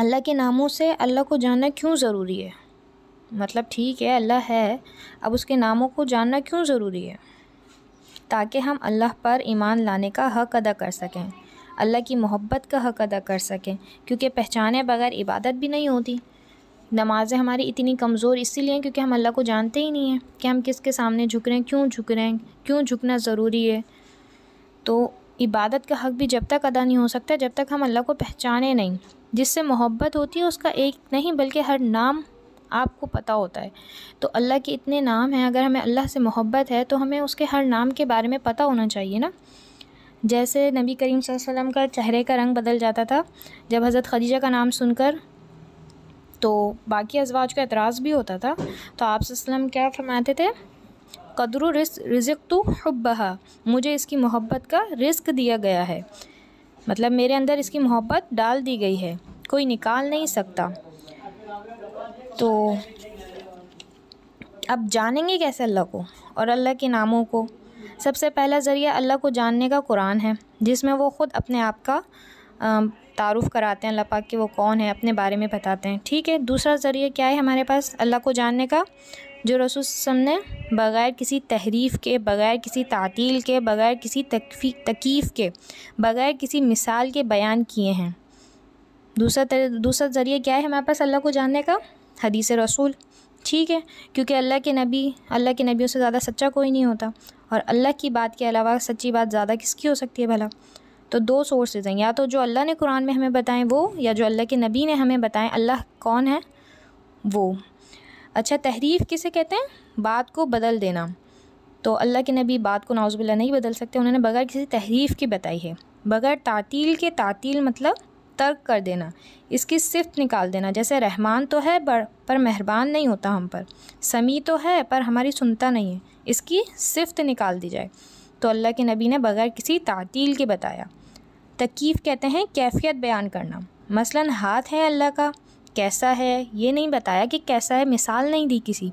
अल्लाह के नामों से अल्लाह को जानना क्यों ज़रूरी है मतलब ठीक है अल्लाह है अब उसके नामों को जानना क्यों ज़रूरी है ताकि हम अल्लाह पर ईमान लाने का हक़ अदा कर सकें अल्लाह की मोहब्बत का हक़ अदा कर सकें क्योंकि पहचाने बगैर इबादत भी नहीं होती नमाज़ें हमारी इतनी कमज़ोर इसीलिए हैं क्योंकि हम अल्लाह को जानते ही नहीं हैं कि हम किसके सामने झुक रहे हैं क्यों झुक रहे हैं क्यों झुकना ज़रूरी है तो इबादत का हक़ भी जब तक अदा नहीं हो सकता जब तक हम अल्लाह को पहचाने नहीं जिससे मोहब्बत होती है उसका एक नहीं बल्कि हर नाम आपको पता होता है तो अल्लाह के इतने नाम हैं अगर हमें अल्लाह से मोहब्बत है तो हमें उसके हर नाम के बारे में पता होना चाहिए ना जैसे नबी करीम वसल्लम का चेहरे का रंग बदल जाता था जब हज़रत खदीजा का नाम सुनकर तो बाकी अजवाज का एतराज़ भी होता था तो आप क्या फरमाते थे कदर रिज़ रिज़ तो हब्बहा मुझे इसकी मोहब्बत का रिस्क दिया गया है मतलब मेरे अंदर इसकी मोहब्बत डाल दी गई है कोई निकाल नहीं सकता तो अब जानेंगे कैसे अल्लाह को और अल्लाह के नामों को सबसे पहला ज़रिया अल्लाह को जानने का कुरान है जिसमें वो ख़ुद अपने आप का तारुफ़ कराते हैं अल्लाह पाक के वो कौन है अपने बारे में बताते हैं ठीक है दूसरा ज़रिया क्या है हमारे पास अल्लाह को जानने का जो रसूल ने बग़ैर किसी तहरीफ़ के बग़ैर किसी तातील के बग़ैर किसी तकफी तकीफ़ के बग़ैर किसी मिसाल के बयान किए हैं दूसरा दूसरा ज़रिया क्या है हमारे पास अल्लाह को जानने का हदीस रसूल ठीक है क्योंकि अल्लाह के नबी अल्लाह के नबियों से ज़्यादा सच्चा कोई नहीं होता और अल्लाह की बात के अलावा सच्ची बात ज़्यादा किसकी हो सकती है भला तो दो सोर्सेज हैं या तो जो अल्लाह ने कुरान में हमें बताएं वो या जो अल्लाह के नबी ने हमें बताएं अल्लाह कौन है वो अच्छा तहरीफ़ किसे कहते हैं बात को बदल देना तो अल्लाह के नबी बात को नाउजबिल्ला नहीं बदल सकते उन्होंने बगैर किसी तहरीफ़ की बताई है बगैर तातील के तातील मतलब तर्क कर देना इसकी सिफ्त निकाल देना जैसे रहमान तो है पर, पर मेहरबान नहीं होता हम पर समी तो है पर हमारी सुनता नहीं है इसकी सिफ्त निकाल दी जाए तो अल्लाह के नबी ने बगैर किसी तातील के बताया तकीफ़ कहते हैं कैफियत बयान करना मसलन हाथ है अल्लाह का कैसा है ये नहीं बताया कि कैसा है मिसाल नहीं दी किसी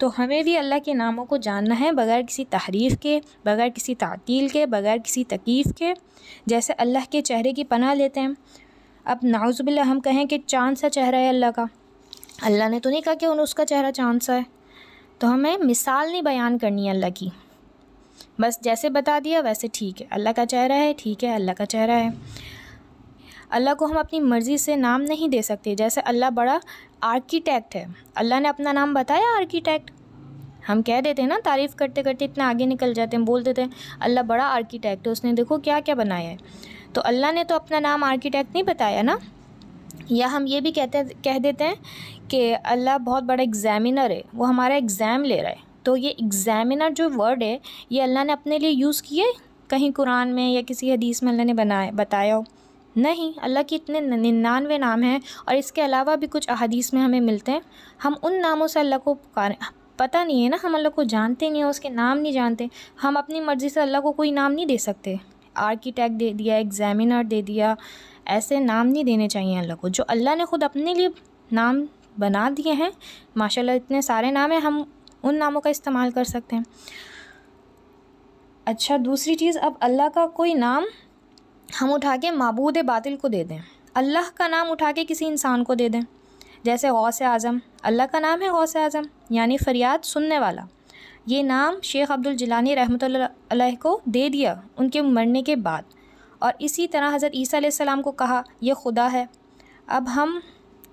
तो हमें भी अल्लाह के नामों को जानना है बगैर किसी तहरीफ़ के बगैर किसी तातील के बगैर किसी तकीफ़ के जैसे अल्लाह के चेहरे की पनाह लेते हैं अब नाउज़बिल्ला हम कहें कि चांद सा चेहरा है अल्लाह का अल्लाह ने तो नहीं कहा कि उन उसका चेहरा चांद सा है तो हमें मिसाल नहीं बयान करनी है अल्लाह की बस जैसे बता दिया वैसे ठीक है अल्लाह का चेहरा है ठीक है अल्लाह का चेहरा है अल्लाह को हम अपनी मर्ज़ी से नाम नहीं दे सकते जैसे अल्लाह बड़ा आर्किटेक्ट है अल्लाह ने अपना नाम बताया आर्किटेक्ट हम कह देते हैं ना तारीफ़ करते करते इतना आगे निकल जाते हैं बोल देते हैं अल्लाह बड़ा आर्किटेक्ट है उसने देखो क्या क्या बनाया है तो अल्लाह ने तो अपना नाम आर्किटेक्ट नहीं बताया ना या हम ये भी कहते कह देते हैं कि अल्लाह बहुत बड़ा एग्ज़ामिनर है वो हमारा एग्ज़ाम ले रहा है तो ये एग्ज़ामिनर जो वर्ड है ये अल्लाह ने अपने लिए यूज़ किए कहीं कुरान में या किसी हदीस में अल्लाह ने बनाया बताया हो नहीं अल्लाह के इतने निन्यानवे नाम हैं और इसके अलावा भी कुछ अहदीस में हमें मिलते हैं हम उन नामों से अल्लाह को पुकारें पता नहीं है ना हम अल्लाह को जानते नहीं हैं उसके नाम नहीं जानते हम अपनी मर्ज़ी से अल्लाह को कोई नाम नहीं दे सकते आर्किटेक्ट दे दिया एग्जामिनर दे दिया ऐसे नाम नहीं देने चाहिए अल्लाह को जो अल्लाह ने ख़ुद अपने लिए नाम बना दिए हैं माशा इतने सारे नाम हैं हम उन नामों का इस्तेमाल कर सकते हैं अच्छा दूसरी चीज़ अब अल्लाह का कोई नाम हम उठा के मबूद बातिल को दे दें अल्लाह का नाम उठा के किसी इंसान को दे दें जैसे गौस आज़म अल्लाह का नाम है गौस आज़म यानी फरियाद सुनने वाला ये नाम शेख अब्दुल जिलानी रहमत को दे दिया उनके मरने के बाद और इसी तरह हज़रत ईसी को कहा यह खुदा है अब हम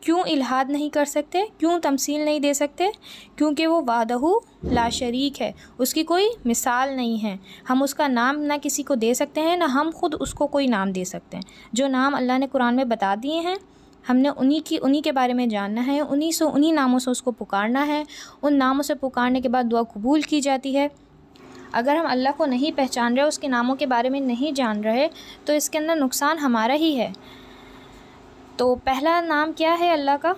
क्यों इलाहाद नहीं कर सकते क्यों तमसील नहीं दे सकते क्योंकि वो वादहू ला शरीक है उसकी कोई मिसाल नहीं है हम उसका नाम ना किसी को दे सकते हैं ना हम खुद उसको कोई नाम दे सकते हैं जो नाम अल्लाह ने कुरान में बता दिए हैं हमने उन्हीं की उन्हीं के बारे में जानना है उन्हीं से उन्हीं नामों से उसको पुकारना है उन नामों से पुकारने के बाद दुआ कबूल की जाती है अगर हम अल्लाह को नहीं पहचान रहे उसके नामों के बारे में नहीं जान रहे तो इसके अंदर नुकसान हमारा ही है तो पहला नाम क्या है अल्लाह का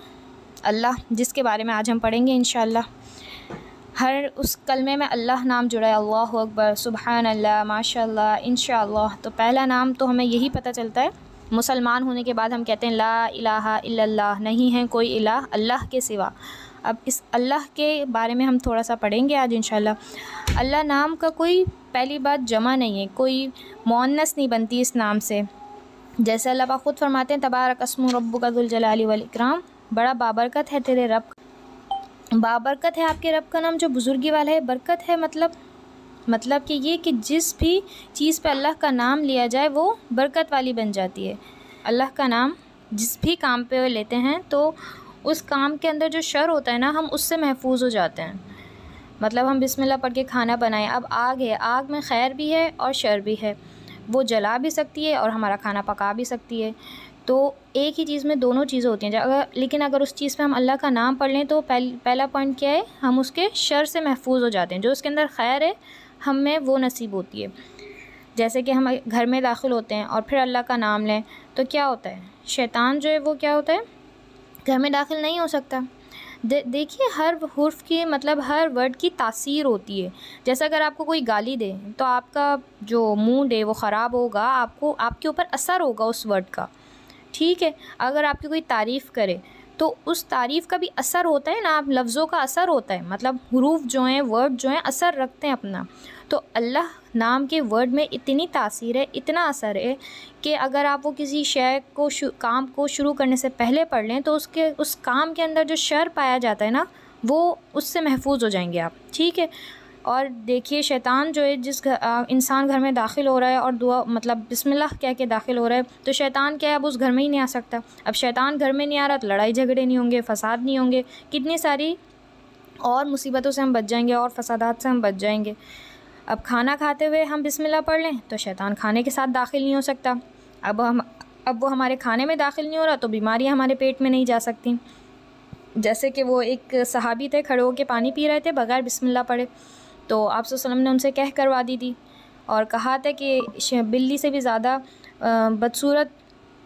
अल्लाह जिसके बारे में आज हम पढ़ेंगे इन हर उस कलमे में अल्लाह नाम जुड़ा है अल्लाह अकबर सुबहान अल्लाह माशा इन तो पहला नाम तो हमें यही पता चलता है मुसलमान होने के बाद हम कहते हैं ला इलाहा इल्लल्लाह नहीं है कोई इलाह अल्लाह के सिवा अब इस अल्लाह के बारे में हम थोड़ा सा पढ़ेंगे आज इन अल्लाह नाम का कोई पहली बात जमा नहीं है कोई मोनस नहीं बनती इस नाम से जैसे अल्लाह खुद फरमाते हैं तबारक असम रब्बू का बड़ा बाबरकत है तेरे रब बाबरकत है आपके रब का नाम जो बुज़ुर्गी वाला है बरकत है मतलब मतलब कि ये कि जिस भी चीज़ पे अल्लाह का नाम लिया जाए वो बरकत वाली बन जाती है अल्लाह का नाम जिस भी काम पे लेते हैं तो उस काम के अंदर जो शर होता है ना हम उससे महफूज हो जाते हैं मतलब हम बिस्मिल्लाह पढ़ के खाना बनाएं अब आग है आग में खैर भी है और शर भी है वो जला भी सकती है और हमारा खाना पका भी सकती है तो एक ही चीज़ में दोनों चीज़ें होती हैं अगर लेकिन अगर उस चीज़ पे हम अल्लाह का नाम पढ़ लें तो पहल, पहला पॉइंट क्या है हम उसके शर से महफूज हो जाते हैं जो उसके अंदर खैर है हमें वो नसीब होती है जैसे कि हम घर में दाखिल होते हैं और फिर अल्लाह का नाम लें तो क्या होता है शैतान जो है वो क्या होता है घर में दाखिल नहीं हो सकता दे, देखिए हर हर्फ की मतलब हर वर्ड की तासीर होती है जैसे अगर आपको कोई गाली दे तो आपका जो मूड है वो ख़राब होगा आपको आपके ऊपर असर होगा उस वर्ड का ठीक है अगर आपकी कोई तारीफ़ करे तो उस तारीफ़ का भी असर होता है ना आप लफ्ज़ों का असर होता है मतलब हरूफ जो हैं वर्ड जो हैं असर रखते हैं अपना तो अल्लाह नाम के वर्ड में इतनी तासीर है इतना असर है कि अगर आप वो किसी शय को काम को शुरू करने से पहले पढ़ लें तो उसके उस काम के अंदर जो शर पाया जाता है ना वो उससे महफूज हो जाएंगे आप ठीक है और देखिए शैतान जो है जिस इंसान घर में दाखिल हो रहा है और दुआ मतलब बिस्मिल्लाह कह के दाखिल हो रहा है तो शैतान क्या है अब उस घर में ही नहीं आ सकता अब शैतान घर में नहीं आ रहा तो लड़ाई झगड़े नहीं होंगे फसाद नहीं होंगे कितनी सारी और मुसीबतों से हम बच जाएंगे और फसादात से हम बच जाएंगे अब खाना खाते हुए हम बिस्मिल्लाह पढ़ लें तो शैतान खाने के साथ दाखिल नहीं हो सकता अब हम अब वो हमारे खाने में दाखिल नहीं हो रहा तो बीमारियाँ हमारे पेट में नहीं जा सकती जैसे कि वो एक सहाबी थे खड़े होकर पानी पी रहे थे बगैर बिस्मिल्लाह पढ़े तो आप ने उनसे कह करवा दी थी और कहा था कि बिल्ली से भी ज़्यादा बदसूरत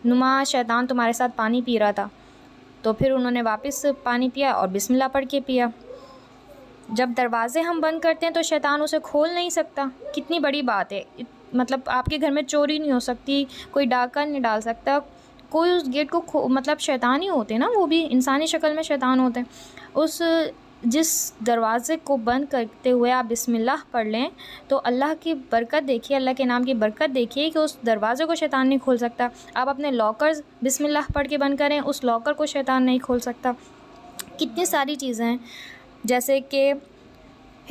नुमा शैतान तुम्हारे साथ पानी पी रहा था तो फिर उन्होंने वापस पानी पिया और बिस्मिल्लाह पढ़ के पिया जब दरवाज़े हम बंद करते हैं तो शैतान उसे खोल नहीं सकता कितनी बड़ी बात है मतलब आपके घर में चोरी नहीं हो सकती कोई डाका नहीं डाल सकता कोई उस गेट को मतलब शैतान ही होते ना वो भी इंसानी शक्ल में शैतान होते हैं उस जिस दरवाज़े को बंद करते हुए आप बिस्मिल्लाह पढ़ लें तो अल्लाह की बरकत देखिए अल्लाह के नाम की बरकत देखिए कि उस दरवाज़े को शैतान नहीं खोल सकता आप अपने लॉकर्स बिस्मिल्लाह पढ़ के बंद करें उस लॉकर को शैतान नहीं खोल सकता कितनी सारी चीज़ें हैं जैसे कि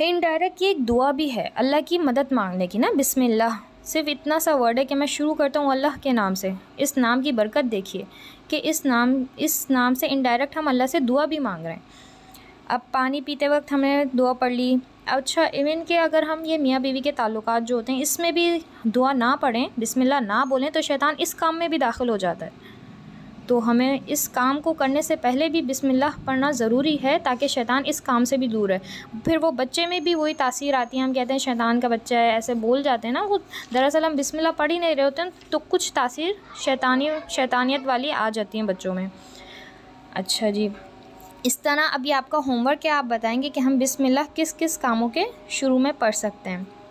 इनडायरेक्ट ये एक दुआ भी है अल्लाह की मदद मांगने की ना बिस्मिल्लाह सिर्फ इतना सा वर्ड है कि मैं शुरू करता हूँ अल्लाह के नाम से इस नाम की बरकत देखिए कि इस नाम इस नाम से इनडायरेक्ट हम अल्लाह से दुआ भी मांग रहे हैं अब पानी पीते वक्त हमें दुआ पढ़ ली अच्छा इवन के अगर हम ये मियाँ बीवी के ताल्लुक जो होते हैं इसमें भी दुआ ना पढ़ें बिसमिल्ला ना बोलें तो शैतान इस काम में भी दाखिल हो जाता है तो हमें इस काम को करने से पहले भी बिसमिल्ला पढ़ना ज़रूरी है ताकि शैतान इस काम से भी दूर है फिर वो बच्चे में भी वही तासीर आती है हम कहते हैं शैतान का बच्चा है ऐसे बोल जाते हैं ना वो दरअसल हम बिसमिल्लाह पढ़ ही नहीं रहे होते हैं तो कुछ तासीर शैतानी शैतानियत वाली आ जाती हैं बच्चों में अच्छा जी इस तरह अभी आपका होमवर्क है आप बताएंगे कि हम बिस्मिल्लाह किस किस कामों के शुरू में पढ़ सकते हैं